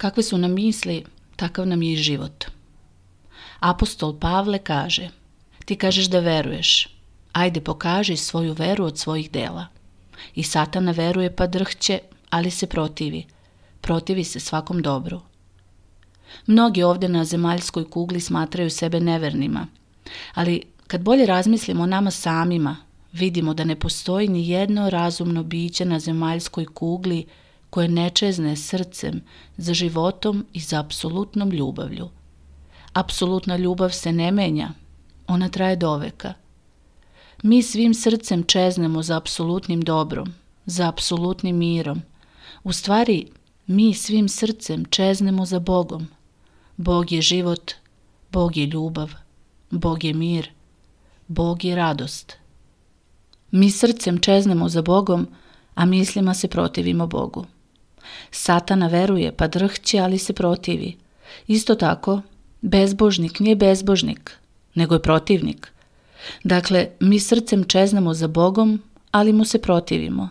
Kakve su nam misli, takav nam je i život. Apostol Pavle kaže, ti kažeš da veruješ, ajde pokaži svoju veru od svojih dela. I satana veruje pa drhće, ali se protivi. Protivi se svakom dobru. Mnogi ovde na zemaljskoj kugli smatraju sebe nevernima, ali kad bolje razmislimo o nama samima, vidimo da ne postoji ni jedno razumno biće na zemaljskoj kugli koje nečezne srcem, za životom i za apsolutnom ljubavlju. Apsolutna ljubav se ne menja, ona traje do veka. Mi svim srcem čeznemo za apsolutnim dobrom, za apsolutnim mirom. U stvari, mi svim srcem čeznemo za Bogom. Bog je život, Bog je ljubav, Bog je mir, Bog je radost. Mi srcem čeznemo za Bogom, a mislima se protivimo Bogu. Satana veruje pa drhće, ali se protivi. Isto tako, bezbožnik nije bezbožnik, nego je protivnik. Dakle, mi srcem čeznamo za Bogom, ali mu se protivimo.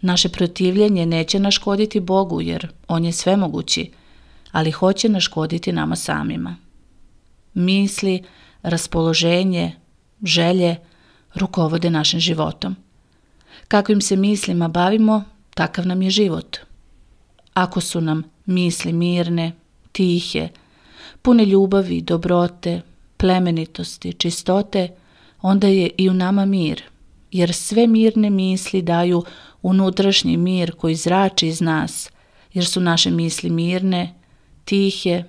Naše protivljenje neće naškoditi Bogu jer On je svemogući, ali hoće naškoditi nama samima. Misli, raspoloženje, želje rukovode našim životom. Kakvim se mislima bavimo, takav nam je život. Ako su nam misli mirne, tihe, pune ljubavi, dobrote, plemenitosti, čistote, onda je i u nama mir, jer sve mirne misli daju unutrašnji mir koji zrači iz nas, jer su naše misli mirne, tihe,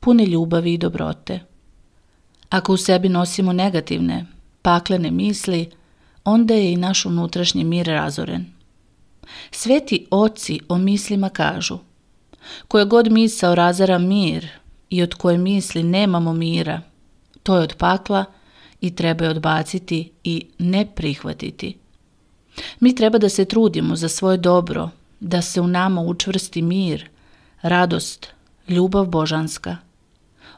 pune ljubavi i dobrote. Ako u sebi nosimo negativne, paklene misli, onda je i naš unutrašnji mir razoren. Sveti oci o mislima kažu Koja god misao razara mir i od koje misli nemamo mira, to je od pakla i treba je odbaciti i ne prihvatiti. Mi treba da se trudimo za svoje dobro, da se u nama učvrsti mir, radost, ljubav božanska.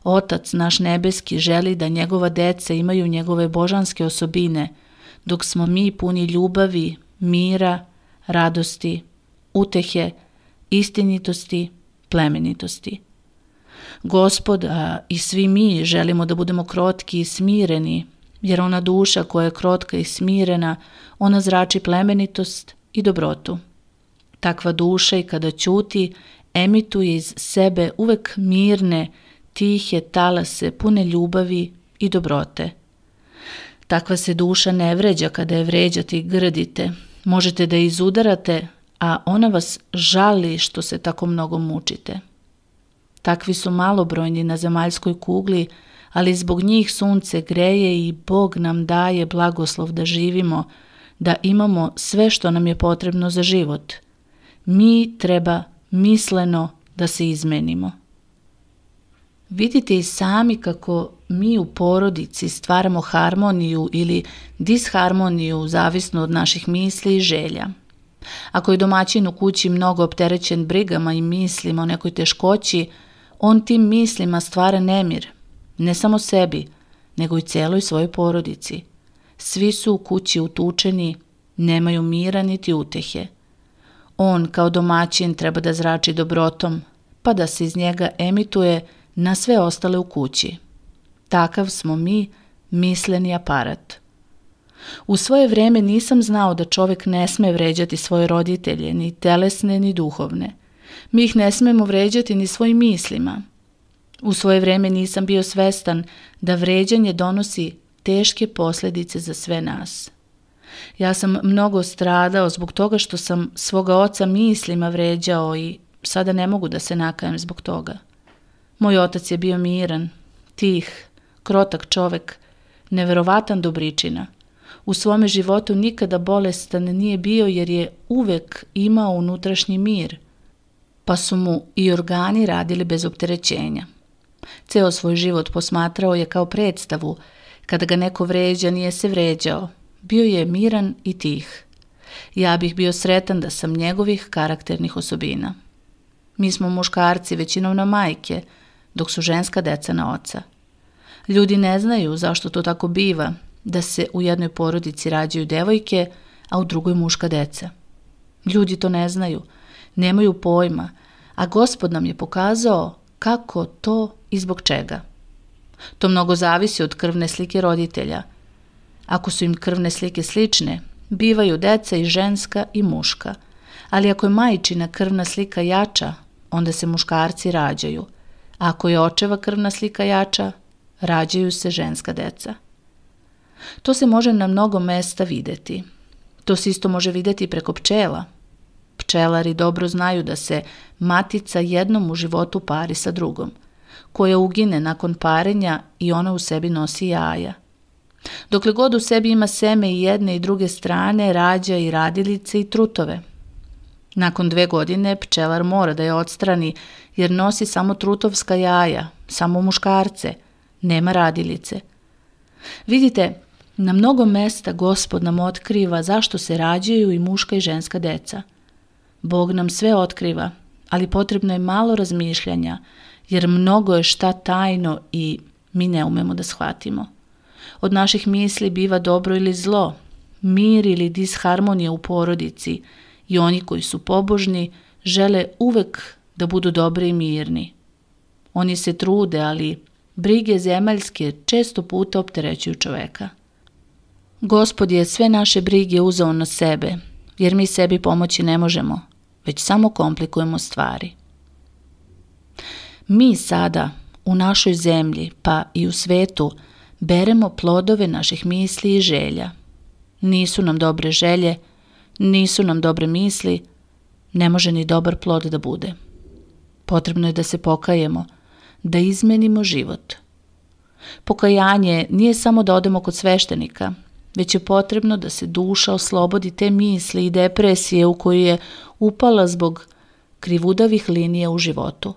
Otac naš nebeski želi da njegova deca imaju njegove božanske osobine, dok smo mi puni ljubavi, mira radosti, utehe, istinitosti, plemenitosti. Gospod, a i svi mi želimo da budemo krotki i smireni, jer ona duša koja je krotka i smirena, ona zrači plemenitost i dobrotu. Takva duša i kada ćuti, emituje iz sebe uvek mirne, tihe talase pune ljubavi i dobrote. Takva se duša ne vređa kada je vređate i grdite, Možete da izudarate, a ona vas žali što se tako mnogo mučite. Takvi su malobrojni na zemaljskoj kugli, ali zbog njih sunce greje i Bog nam daje blagoslov da živimo, da imamo sve što nam je potrebno za život. Mi treba misleno da se izmenimo. Vidite i sami kako mi u porodici stvaramo harmoniju ili disharmoniju zavisno od naših misli i želja. Ako je domaćin u kući mnogo opterećen brigama i mislima o nekoj teškoći, on tim mislima stvara nemir, ne samo sebi, nego i celoj svojoj porodici. Svi su u kući utučeni, nemaju mira niti utehe. On kao domaćin treba da zrači dobrotom, pa da se iz njega emituje na sve ostale u kući. Takav smo mi misleni aparat. U svoje vreme nisam znao da čovek ne sme vređati svoje roditelje, ni telesne, ni duhovne. Mi ih ne smemo vređati ni svojim mislima. U svoje vreme nisam bio svestan da vređanje donosi teške posledice za sve nas. Ja sam mnogo stradao zbog toga što sam svoga oca mislima vređao i sada ne mogu da se nakajem zbog toga. Moj otac je bio miran, tih, krotak čovek, neverovatan dobričina. U svome životu nikada bolestan nije bio jer je uvek imao unutrašnji mir, pa su mu i organi radili bez opterećenja. Ceo svoj život posmatrao je kao predstavu, kada ga neko vređa nije se vređao, bio je miran i tih. Ja bih bio sretan da sam njegovih karakternih osobina. Mi smo muškarci, većinom na majke, dok su ženska deca na oca. Ljudi ne znaju zašto to tako biva, da se u jednoj porodici rađaju devojke, a u drugoj muška deca. Ljudi to ne znaju, nemaju pojma, a gospod nam je pokazao kako to i zbog čega. To mnogo zavisi od krvne slike roditelja. Ako su im krvne slike slične, bivaju deca i ženska i muška, ali ako je majčina krvna slika jača, onda se muškarci rađaju, Ako je očeva krvna slika jača, rađaju se ženska deca. To se može na mnogo mesta videti. To se isto može videti preko pčela. Pčelari dobro znaju da se matica jednom u životu pari sa drugom, koja ugine nakon parenja i ona u sebi nosi jaja. Dokle god u sebi ima seme i jedne i druge strane, rađa i radilice i trutove – Nakon dve godine pčelar mora da je odstrani jer nosi samo trutovska jaja, samo muškarce, nema radilice. Vidite, na mnogo mesta gospod nam otkriva zašto se rađaju i muška i ženska deca. Bog nam sve otkriva, ali potrebno je malo razmišljanja, jer mnogo je šta tajno i mi ne umemo da shvatimo. Od naših misli biva dobro ili zlo, mir ili disharmonija u porodici – i oni koji su pobožni žele uvek da budu dobri i mirni. Oni se trude, ali brige zemaljske često puta opterećuju čoveka. Gospod je sve naše brige uzao na sebe, jer mi sebi pomoći ne možemo, već samo komplikujemo stvari. Mi sada u našoj zemlji, pa i u svetu, beremo plodove naših misli i želja. Nisu nam dobre želje, Nisu nam dobre misli, ne može ni dobar plod da bude. Potrebno je da se pokajemo, da izmenimo život. Pokajanje nije samo da odemo kod sveštenika, već je potrebno da se duša oslobodi te misli i depresije u koju je upala zbog krivudavih linija u životu.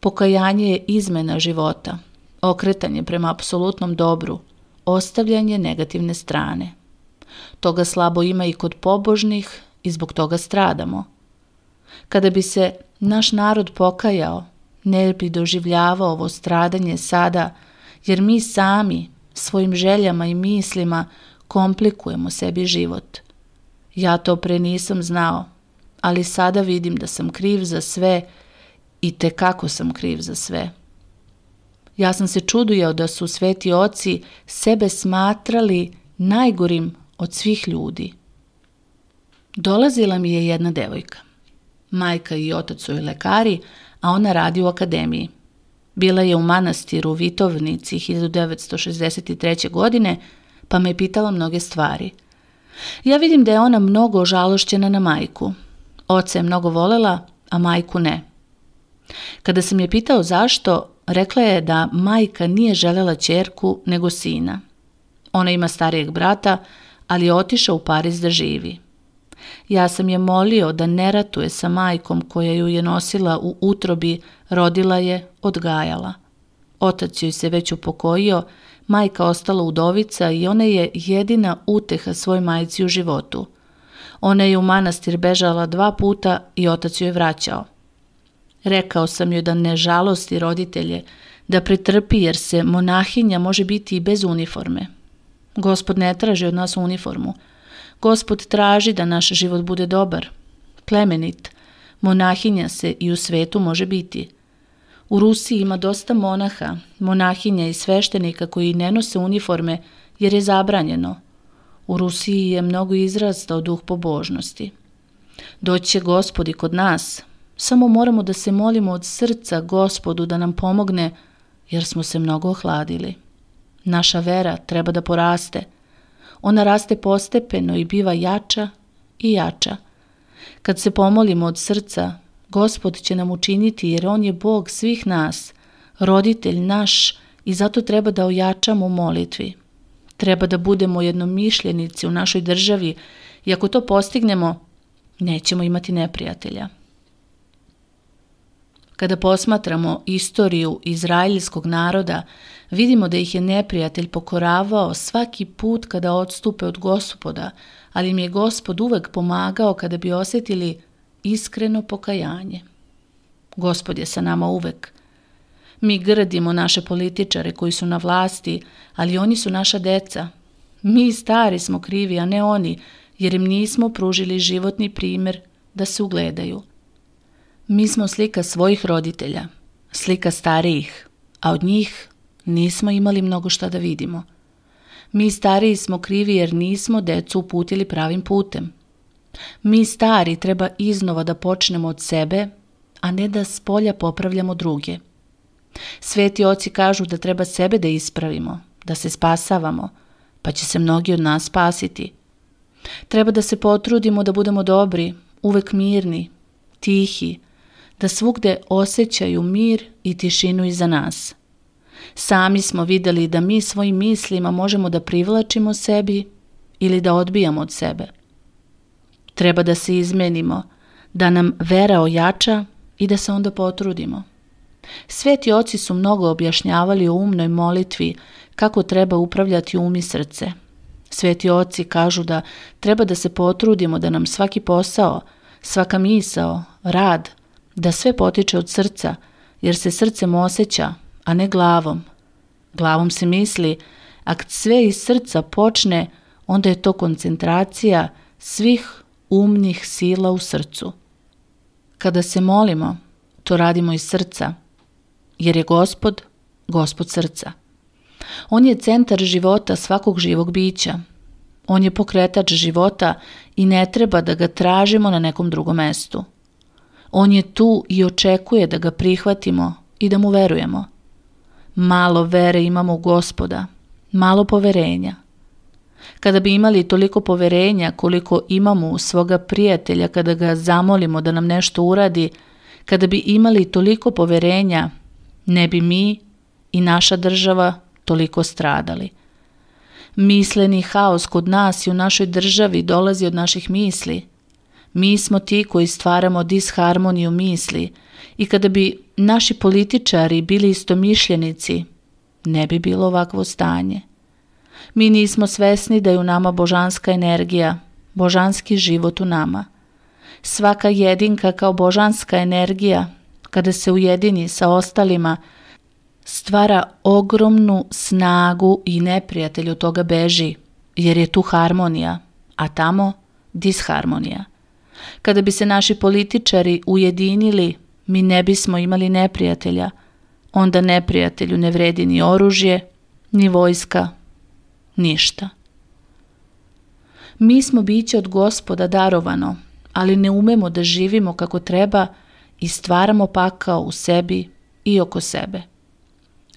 Pokajanje je izmena života, okretanje prema apsolutnom dobru, ostavljanje negativne strane – Toga slabo ima i kod pobožnih i zbog toga stradamo. Kada bi se naš narod pokajao, ne bi doživljavao ovo stradanje sada, jer mi sami svojim željama i mislima komplikujemo sebi život. Ja to pre nisam znao, ali sada vidim da sam kriv za sve i te kako sam kriv za sve. Ja sam se čudujao da su sveti oci sebe smatrali najgorim od svih ljudi. Dolazila mi je jedna devojka. Majka i otac su i lekari, a ona radi u akademiji. Bila je u manastiru u Vitovnici 1963. godine, pa me je pitala mnoge stvari. Ja vidim da je ona mnogo ožalošćena na majku. Oca je mnogo volela, a majku ne. Kada sam je pitao zašto, rekla je da majka nije želela čerku nego sina. Ona ima starijeg brata ali je otišao u Pariz da živi. Ja sam je molio da ne ratuje sa majkom koja ju je nosila u utrobi, rodila je, odgajala. Otac joj se već upokojio, majka ostala udovica i ona je jedina uteha svoj majci u životu. Ona je u manastir bežala dva puta i otac joj je vraćao. Rekao sam joj da ne žalosti roditelje, da pretrpi jer se monahinja može biti i bez uniforme. Gospod ne traži od nas uniformu. Gospod traži da naš život bude dobar, plemenit. Monahinja se i u svetu može biti. U Rusiji ima dosta monaha, monahinja i sveštenika koji ne nose uniforme jer je zabranjeno. U Rusiji je mnogo izrastao duh pobožnosti. Doće gospodi kod nas, samo moramo da se molimo od srca gospodu da nam pomogne jer smo se mnogo ohladili. Naša vera treba da poraste. Ona raste postepeno i biva jača i jača. Kad se pomolimo od srca, Gospod će nam učiniti jer On je Bog svih nas, roditelj naš i zato treba da ojačamo molitvi. Treba da budemo jednomišljenici u našoj državi i ako to postignemo, nećemo imati neprijatelja. Kada posmatramo istoriju izraeljskog naroda, vidimo da ih je neprijatelj pokoravao svaki put kada odstupe od gospoda, ali im je gospod uvek pomagao kada bi osetili iskreno pokajanje. Gospod je sa nama uvek. Mi grdimo naše političare koji su na vlasti, ali oni su naša deca. Mi stari smo krivi, a ne oni, jer im nismo pružili životni primer da se ugledaju – Mi smo slika svojih roditelja, slika starijih, a od njih nismo imali mnogo šta da vidimo. Mi stariji smo krivi jer nismo decu uputili pravim putem. Mi stari treba iznova da počnemo od sebe, a ne da s polja popravljamo druge. Sveti oci kažu da treba sebe da ispravimo, da se spasavamo, pa će se mnogi od nas spasiti. Treba da se potrudimo da budemo dobri, uvek mirni, tihi, da svugde osjećaju mir i tišinu iza nas. Sami smo videli da mi svojim mislima možemo da privlačimo sebi ili da odbijamo od sebe. Treba da se izmenimo, da nam vera ojača i da se onda potrudimo. Sveti oci su mnogo objašnjavali o umnoj molitvi kako treba upravljati um i srce. Sveti oci kažu da treba da se potrudimo da nam svaki posao, svaka misao, rad – da sve potiče od srca, jer se srcem osjeća, a ne glavom. Glavom se misli, a kad sve iz srca počne, onda je to koncentracija svih umnih sila u srcu. Kada se molimo, to radimo iz srca, jer je gospod, gospod srca. On je centar života svakog živog bića. On je pokretač života i ne treba da ga tražimo na nekom drugom mestu. On je tu i očekuje da ga prihvatimo i da mu verujemo. Malo vere imamo u gospoda, malo poverenja. Kada bi imali toliko poverenja koliko imamo u svoga prijatelja kada ga zamolimo da nam nešto uradi, kada bi imali toliko poverenja, ne bi mi i naša država toliko stradali. Misleni haos kod nas i u našoj državi dolazi od naših misli – Mi smo ti koji stvaramo disharmoniju misli i kada bi naši političari bili istomišljenici, ne bi bilo ovakvo stanje. Mi nismo svesni da je u nama božanska energija, božanski život u nama. Svaka jedinka kao božanska energija, kada se ujedini sa ostalima, stvara ogromnu snagu i neprijatelj od toga beži, jer je tu harmonija, a tamo disharmonija. Kada bi se naši političari ujedinili, mi ne bismo imali neprijatelja. Onda neprijatelju ne vredi ni oružje, ni vojska, ništa. Mi smo biće od gospoda darovano, ali ne umemo da živimo kako treba i stvaramo pakao u sebi i oko sebe.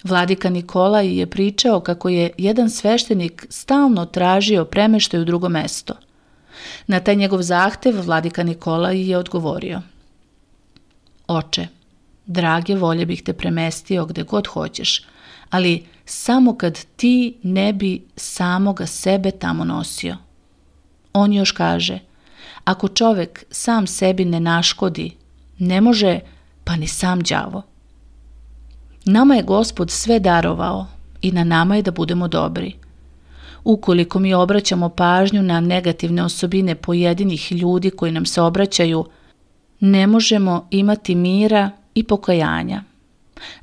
Vladika Nikolaj je pričao kako je jedan sveštenik stalno tražio premeštaj u drugo mesto – Na taj njegov zahtev vladika Nikola je odgovorio. Oče, drage volje bih te premestio gde god hoćeš, ali samo kad ti ne bi samoga sebe tamo nosio. On još kaže, ako čovek sam sebi ne naškodi, ne može pa ni sam đavo. Nama je gospod sve darovao i na nama je da budemo dobri – Ukoliko mi obraćamo pažnju na negativne osobine pojedinih ljudi koji nam se obraćaju, ne možemo imati mira i pokajanja.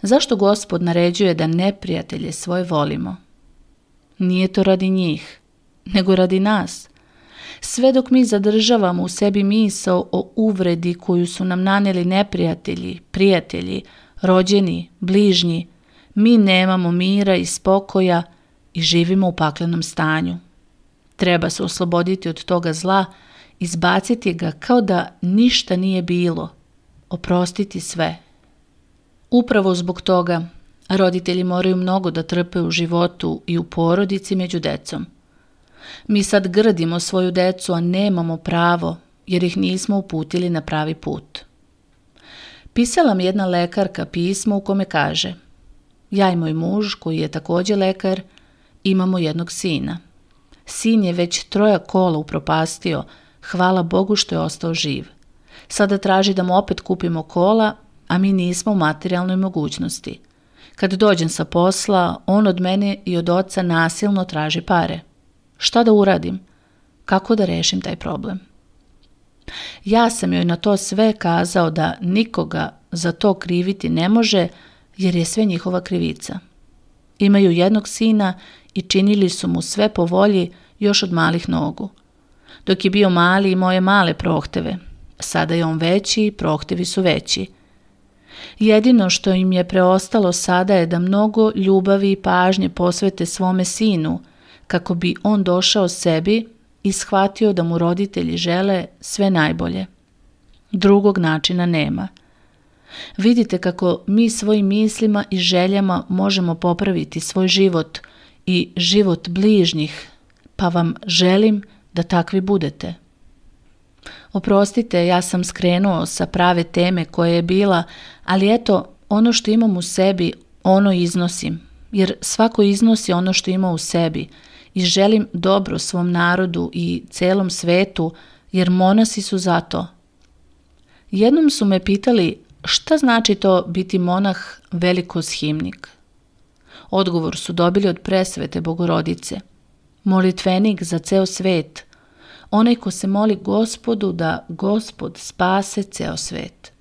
Zašto gospod naređuje da neprijatelje svoje volimo? Nije to radi njih, nego radi nas. Sve dok mi zadržavamo u sebi misao o uvredi koju su nam naneli neprijatelji, prijatelji, rođeni, bližnji, mi nemamo mira i spokoja i živimo u paklenom stanju. Treba se osloboditi od toga zla, izbaciti ga kao da ništa nije bilo, oprostiti sve. Upravo zbog toga roditelji moraju mnogo da trpe u životu i u porodici među decom. Mi sad grdimo svoju decu, a nemamo pravo jer ih nismo uputili na pravi put. Pisala mi jedna lekarka pismo u kome kaže Ja i moj muž, koji je također lekar, Imamo jednog sina. Sin je već troja kola upropastio, hvala Bogu što je ostao živ. Sada traži da mu opet kupimo kola, a mi nismo u materijalnoj mogućnosti. Kad dođem sa posla, on od mene i od oca nasilno traži pare. Šta da uradim? Kako da rešim taj problem? Ja sam joj na to sve kazao da nikoga za to kriviti ne može, jer je sve njihova krivica. Imaju jednog sina i činili su mu sve po volji još od malih nogu. Dok je bio mali i moje male prohteve, sada je on veći i prohtevi su veći. Jedino što im je preostalo sada je da mnogo ljubavi i pažnje posvete svome sinu, kako bi on došao sebi i shvatio da mu roditelji žele sve najbolje. Drugog načina nema. Vidite kako mi svojim mislima i željama možemo popraviti svoj život – i život bližnjih, pa vam želim da takvi budete. Oprostite, ja sam skrenuo sa prave teme koja je bila, ali eto, ono što imam u sebi, ono iznosim, jer svako iznosi ono što ima u sebi i želim dobro svom narodu i celom svetu, jer monasi su za to. Jednom su me pitali šta znači to biti monah velikos himnik. Odgovor su dobili od presvete bogorodice. Molitvenik za ceo svet. Onaj ko se moli gospodu da gospod spase ceo svet.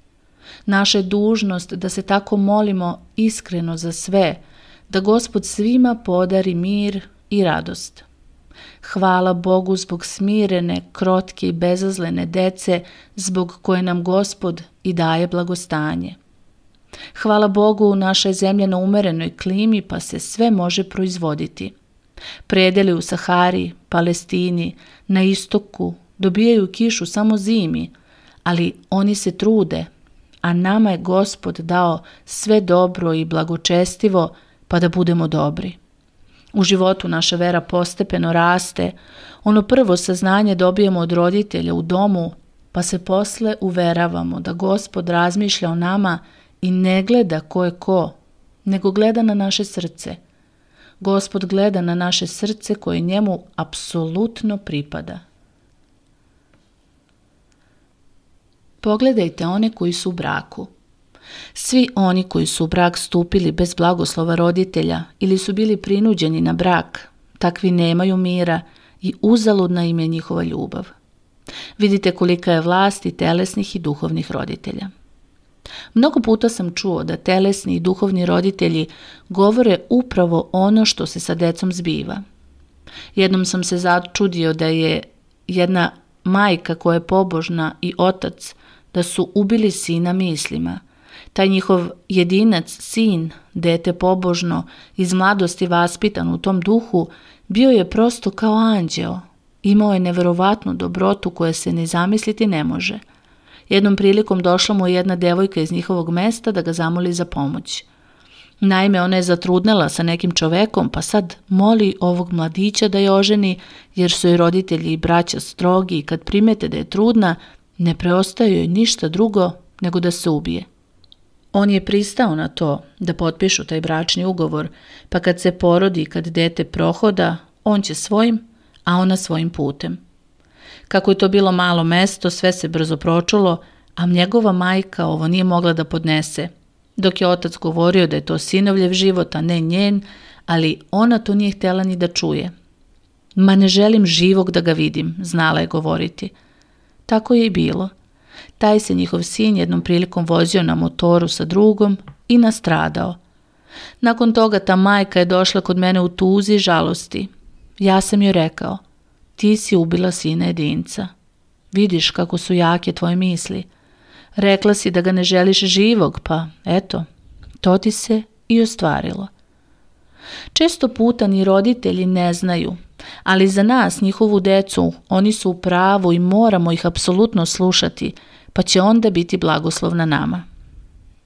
Naša je dužnost da se tako molimo iskreno za sve, da gospod svima podari mir i radost. Hvala Bogu zbog smirene, krotke i bezazlene dece zbog koje nam gospod i daje blagostanje. Hvala Bogu, naša je zemlja na umerenoj klimi pa se sve može proizvoditi. Predeli u Sahari, Palestini, na istoku dobijaju kišu samo zimi, ali oni se trude, a nama je gospod dao sve dobro i blagočestivo pa da budemo dobri. U životu naša vera postepeno raste, ono prvo saznanje dobijemo od roditelja u domu, pa se posle uveravamo da gospod razmišlja o nama i i ne gleda ko je ko, nego gleda na naše srce. Gospod gleda na naše srce koje njemu apsolutno pripada. Pogledajte one koji su u braku. Svi oni koji su u brak stupili bez blagoslova roditelja ili su bili prinuđeni na brak, takvi nemaju mira i uzaludna im je njihova ljubav. Vidite kolika je vlast i telesnih i duhovnih roditelja. Mnogo puta sam čuo da telesni i duhovni roditelji govore upravo ono što se sa decom zbiva. Jednom sam se začudio da je jedna majka koja je pobožna i otac da su ubili sina mislima. Taj njihov jedinac, sin, dete pobožno, iz mladosti vaspitan u tom duhu, bio je prosto kao anđeo. Imao je neverovatnu dobrotu koja se ne zamisliti ne može – Jednom prilikom došla mu jedna devojka iz njihovog mesta da ga zamoli za pomoć. Naime, ona je zatrudnela sa nekim čovekom, pa sad moli ovog mladića da je oženi, jer su i roditelji i braća strogi i kad primete da je trudna, ne preostaje joj ništa drugo nego da se ubije. On je pristao na to da potpišu taj bračni ugovor, pa kad se porodi kad dete prohoda, on će svojim, a ona svojim putem. Kako je to bilo malo mesto, sve se brzo pročulo, a njegova majka ovo nije mogla da podnese. Dok je otac govorio da je to sinovljev život, a ne njen, ali ona to nije htela ni da čuje. Ma ne želim živog da ga vidim, znala je govoriti. Tako je i bilo. Taj se njihov sin jednom prilikom vozio na motoru sa drugom i nastradao. Nakon toga ta majka je došla kod mene u tuzi i žalosti. Ja sam joj rekao – Ti si ubila sina jedinca. Vidiš kako su jake tvoje misli. Rekla si da ga ne želiš živog, pa eto, to ti se i ostvarilo. Često puta ni roditelji ne znaju, ali za nas, njihovu decu, oni su u pravu i moramo ih apsolutno slušati, pa će onda biti blagoslovna nama.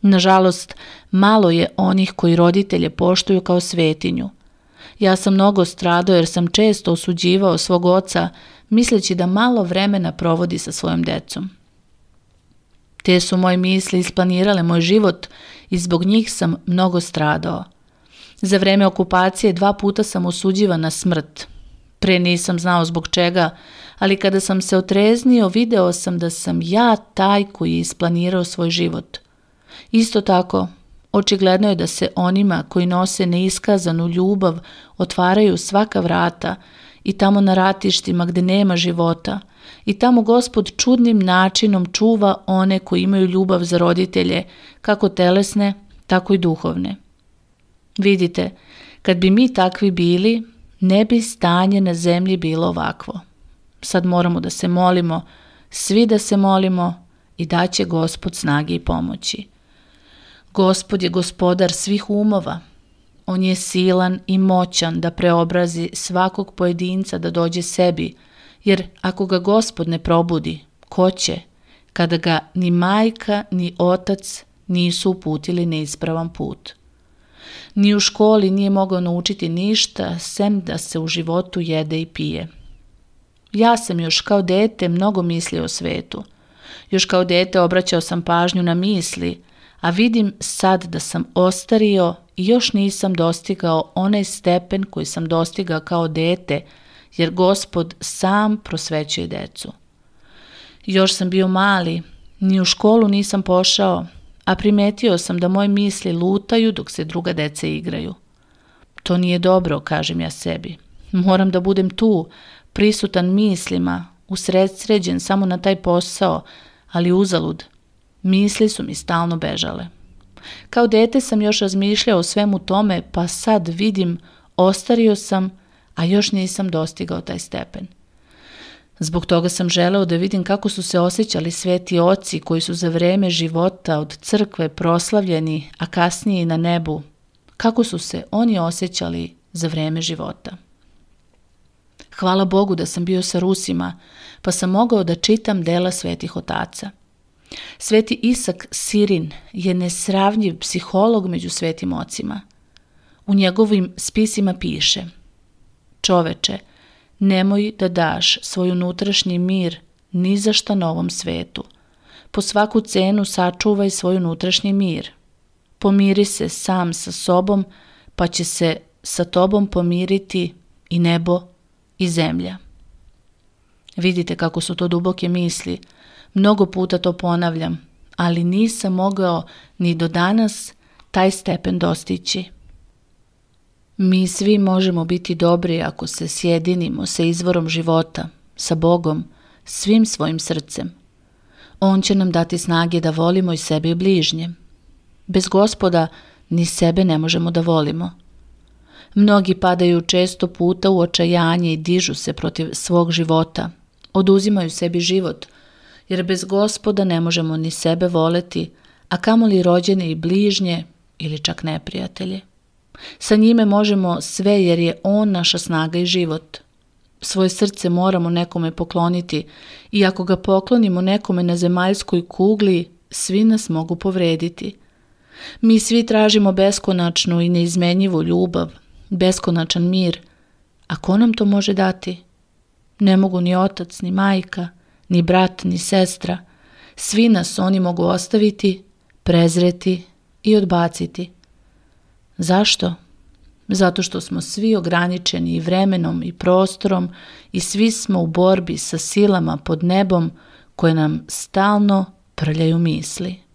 Nažalost, malo je onih koji roditelje poštuju kao svetinju – Ja sam mnogo stradao jer sam često osuđivao svog oca, misleći da malo vremena provodi sa svojom decom. Te su moje misli isplanirale moj život i zbog njih sam mnogo stradao. Za vreme okupacije dva puta sam osuđivan na smrt. Pre nisam znao zbog čega, ali kada sam se otreznio, video sam da sam ja taj koji je isplanirao svoj život. Isto tako, Očigledno je da se onima koji nose neiskazanu ljubav otvaraju svaka vrata i tamo na ratištima gde nema života i tamo gospod čudnim načinom čuva one koji imaju ljubav za roditelje, kako telesne, tako i duhovne. Vidite, kad bi mi takvi bili, ne bi stanje na zemlji bilo ovakvo. Sad moramo da se molimo, svi da se molimo i daće gospod snage i pomoći. Gospod je gospodar svih umova. On je silan i moćan da preobrazi svakog pojedinca da dođe sebi, jer ako ga gospod ne probudi, ko će, kada ga ni majka ni otac nisu uputili na ispravan put. Ni u školi nije mogao naučiti ništa, sem da se u životu jede i pije. Ja sam još kao dete mnogo mislio o svetu. Još kao dete obraćao sam pažnju na misli, a vidim sad da sam ostario i još nisam dostigao onaj stepen koji sam dostigao kao dete, jer gospod sam prosvećuje decu. Još sam bio mali, ni u školu nisam pošao, a primetio sam da moje misli lutaju dok se druga deca igraju. To nije dobro, kažem ja sebi. Moram da budem tu, prisutan mislima, usredsređen samo na taj posao, ali uzalud – Misli su mi stalno bežale. Kao dete sam još razmišljao o svemu tome, pa sad vidim, ostario sam, a još nisam dostigao taj stepen. Zbog toga sam želeo da vidim kako su se osjećali sveti oci koji su za vreme života od crkve proslavljeni, a kasnije i na nebu, kako su se oni osjećali za vreme života. Hvala Bogu da sam bio sa Rusima, pa sam mogao da čitam dela svetih otaca. Sveti Isak Sirin je nesravnjiv psiholog među svetim ocima. U njegovim spisima piše Čoveče, nemoj da daš svoj unutrašnji mir ni za šta na ovom svetu. Po svaku cenu sačuvaj svoj unutrašnji mir. Pomiri se sam sa sobom, pa će se sa tobom pomiriti i nebo i zemlja. Vidite kako su to duboke misli – Mnogo puta to ponavljam, ali nisam mogao ni do danas taj stepen dostići. Mi svi možemo biti dobri ako se sjedinimo sa izvorom života, sa Bogom, svim svojim srcem. On će nam dati snage da volimo i sebe i bližnje. Bez gospoda ni sebe ne možemo da volimo. Mnogi padaju često puta u očajanje i dižu se protiv svog života. Oduzimaju sebi život, jer bez gospoda ne možemo ni sebe voleti, a kamoli rođene i bližnje ili čak neprijatelje. Sa njime možemo sve jer je on naša snaga i život. Svoje srce moramo nekome pokloniti i ako ga poklonimo nekome na zemaljskoj kugli, svi nas mogu povrediti. Mi svi tražimo beskonačnu i neizmenjivu ljubav, beskonačan mir. A ko nam to može dati? Ne mogu ni otac, ni majka – ni brat, ni sestra. Svi nas oni mogu ostaviti, prezreti i odbaciti. Zašto? Zato što smo svi ograničeni i vremenom i prostorom i svi smo u borbi sa silama pod nebom koje nam stalno prljaju misli.